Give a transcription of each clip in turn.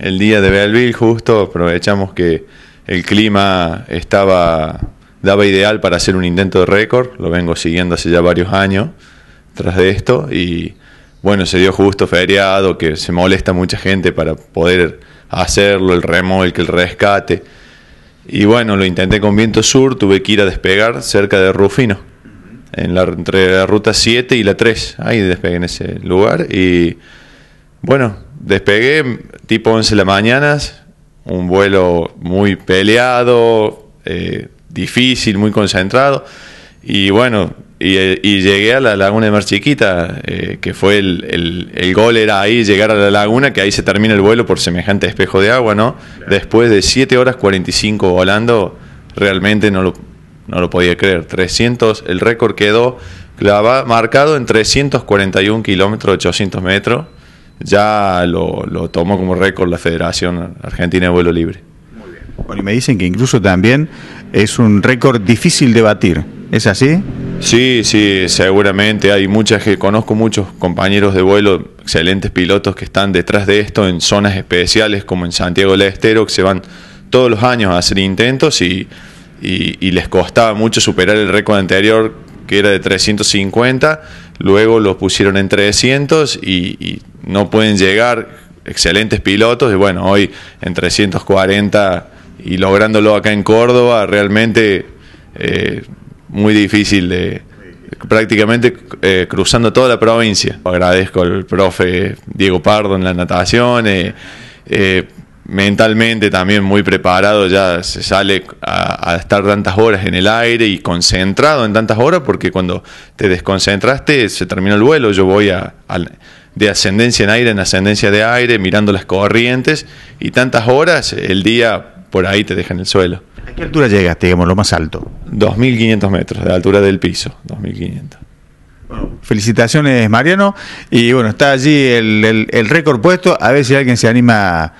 el día de Belleville justo aprovechamos que el clima estaba daba ideal para hacer un intento de récord, lo vengo siguiendo hace ya varios años tras de esto y bueno, se dio justo feriado, que se molesta mucha gente para poder hacerlo, el remolque, el rescate. Y bueno, lo intenté con viento sur, tuve que ir a despegar cerca de Rufino, en la, entre la ruta 7 y la 3, ahí despegué en ese lugar y bueno, despegué tipo 11 de la mañana, un vuelo muy peleado, eh, difícil, muy concentrado. Y bueno, eh, y, llegué a la laguna de Mar Chiquita, eh, que fue el, el, el, gol era ahí, llegar a la laguna, que ahí se termina el vuelo por semejante espejo de agua, ¿no? Después de 7 horas 45 volando, realmente no lo, no lo podía creer. 300, el récord quedó marcado en 341 kilómetros, 800 metros ya lo, tomó como récord la Federación Argentina de Vuelo Libre. Muy bien. Bueno, y me dicen que incluso también es un récord difícil de batir, ¿es así? Sí, sí, seguramente. Hay muchas que conozco, muchos compañeros de vuelo, excelentes pilotos que están detrás de esto en zonas especiales como en Santiago del Estero, que se van todos los años a hacer intentos y, les costaba mucho superar el récord anterior que era de 350, luego lo pusieron en 300 y no pueden llegar excelentes pilotos y bueno, hoy en 340 y lográndolo acá en Córdoba, realmente eh, muy difícil de prácticamente eh, cruzando toda la provincia. Agradezco al profe Diego Pardo en la natación, eh, mentalmente también muy preparado, ya se sale a, estar tantas horas en el aire y concentrado en tantas horas, porque cuando te desconcentraste se terminó el vuelo, yo voy a, de ascendencia en aire en ascendencia de aire, mirando las corrientes y tantas horas el día por ahí te deja en el suelo. ¿A qué altura llegaste, digamos, lo más alto? 2.500 metros, de altura del piso, 2.500. felicitaciones Mariano y bueno, está allí el, el, el récord puesto, a ver si alguien se anima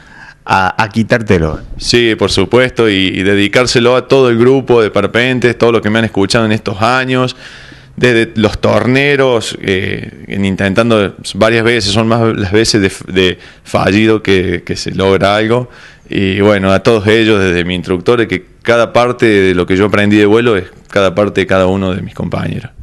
a, quitártelo. Sí, por supuesto, y, dedicárselo a todo el grupo de parpentes, todo lo que me han escuchado en estos años, desde los torneros, eh, intentando varias veces, son más las veces de, fallido que, que se logra algo. Y bueno, a todos ellos, desde mi instructor, que cada parte de lo que yo aprendí de vuelo es cada parte de cada uno de mis compañeros.